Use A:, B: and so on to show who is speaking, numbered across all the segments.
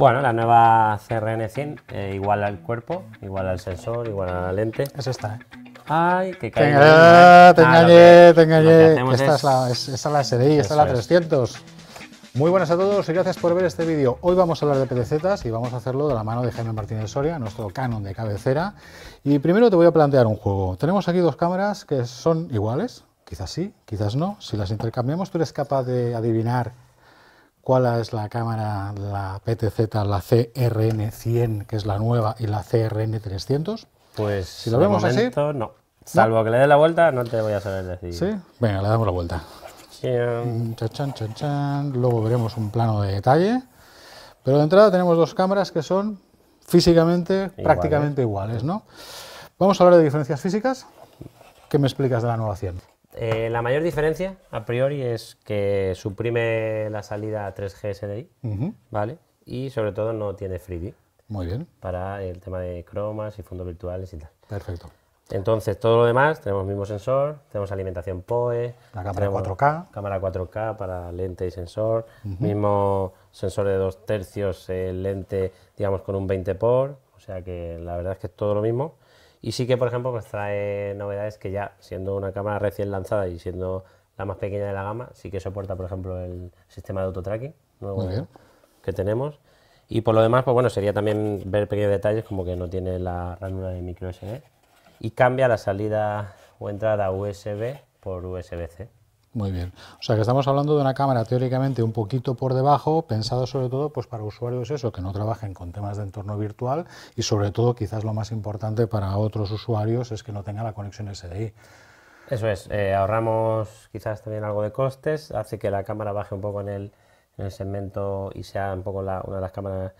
A: Bueno, la nueva CRN100, eh, igual al cuerpo, igual al sensor, igual a la lente.
B: Es esta, ¿eh? Ay, que cae. Tenga, ah, te engañé, te Esta es, la, es, la SDI, esta es la 300. Muy buenas a todos y gracias por ver este vídeo. Hoy vamos a hablar de PDZs y vamos a hacerlo de la mano de Jaime Martínez Soria, nuestro canon de cabecera. Y primero te voy a plantear un juego. Tenemos aquí dos cámaras que son iguales, quizás sí, quizás no. Si las intercambiamos, tú eres capaz de adivinar cuál es la cámara, la PTZ, la CRN100, que es la nueva, y la CRN300? Pues si lo vemos así,
A: no. Salvo que le dé la vuelta, no te voy a saber decir. ¿Sí? Venga, le damos la
B: vuelta. Mm, chan, chan, chan, Luego veremos un plano de detalle. Pero de entrada tenemos dos cámaras que son físicamente prácticamente iguales, ¿no? Vamos a hablar de diferencias físicas. ¿Qué me explicas de la nueva 100?
A: Eh, la mayor diferencia, a priori, es que suprime la salida 3G SDI, ¿vale? Y sobre todo no tiene FreeBie. Muy bien. Para el tema de cromas y fondos virtuales y tal. Perfecto. Entonces, todo lo demás, tenemos mismo sensor, tenemos alimentación PoE. La cámara 4K. Cámara 4K para lente y sensor. Mismo sensor de 2 tercios, el eh, lente, digamos, con un 20 por. O sea que la verdad es que es todo lo mismo. Y sí que, por ejemplo, pues trae novedades que ya, siendo una cámara recién lanzada y siendo la más pequeña de la gama, sí que soporta, por ejemplo, el sistema de autotracking nuevo que tenemos. Y por lo demás, pues bueno, sería también ver pequeños detalles como que no tiene la ranura de micro SD y cambia la salida o entrada USB por USB-C.
B: Muy bien. O sea que estamos hablando de una cámara teóricamente un poquito por debajo, pensada sobre todo pues para usuarios eso, que no trabajen con temas de entorno virtual y sobre todo quizás lo más importante para otros usuarios es que no tenga la conexión SDI.
A: Eso es, eh, ahorramos quizás también algo de costes, hace que la cámara baje un poco en el, segmento y sea un poco una de las cámaras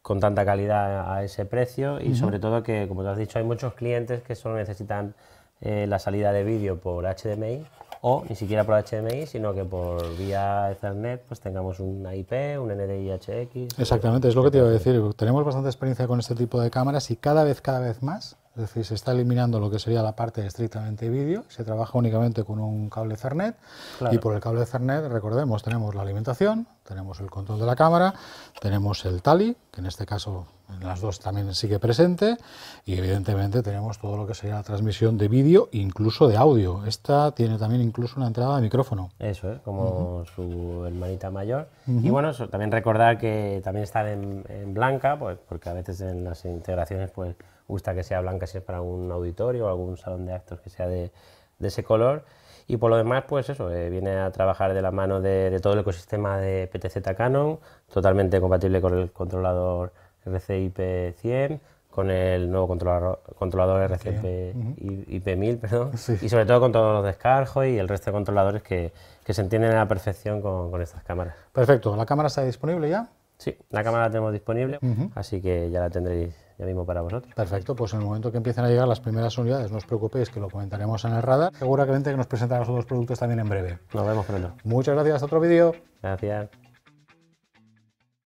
A: con tanta calidad a ese precio y sobre todo que, como te has dicho, hay muchos clientes que solo necesitan eh, la salida de vídeo por HDMI o ni siquiera por HDMI, sino que por vía Ethernet pues tengamos una IP, un NDIHX.
B: Exactamente, es lo que te iba a decir. Tenemos bastante experiencia con este tipo de cámaras y cada vez, cada vez más, es decir, se está eliminando lo que sería la parte estrictamente vídeo, se trabaja únicamente con un cable Ethernet y por el cable Ethernet, recordemos, tenemos la alimentación, tenemos el control de la cámara, tenemos el TALI, que en este caso las dos también sigue presente y evidentemente tenemos todo lo que sería la transmisión de vídeo, incluso de audio. Esta tiene también incluso una entrada de micrófono.
A: Eso es, ¿eh? como su hermanita mayor. Y bueno, eso, también recordar que también está en, blanca, pues, porque a veces en las integraciones pues gusta que sea blanca si es para un auditorio o algún salón de actos que sea de, de ese color. Y por lo demás, pues eso, eh, viene a trabajar de la mano de, de todo el ecosistema de PTZ Canon, totalmente compatible con el controlador RCIP100 con el nuevo controlador, controlador RCP IP1000, perdón, y sobre todo con todos los descargos y el resto de controladores que, que se entienden a la perfección con, con, estas cámaras.
B: Perfecto, ¿la cámara está disponible ya? Sí,
A: la cámara la tenemos disponible, así que ya la tendréis ya mismo para vosotros.
B: Perfecto, pues en el momento que empiecen a llegar las primeras unidades, no os preocupéis que lo comentaremos en el radar. Seguramente que nos presentarán los otros productos también en breve. Nos vemos pronto. Muchas gracias, hasta otro vídeo.
A: Gracias.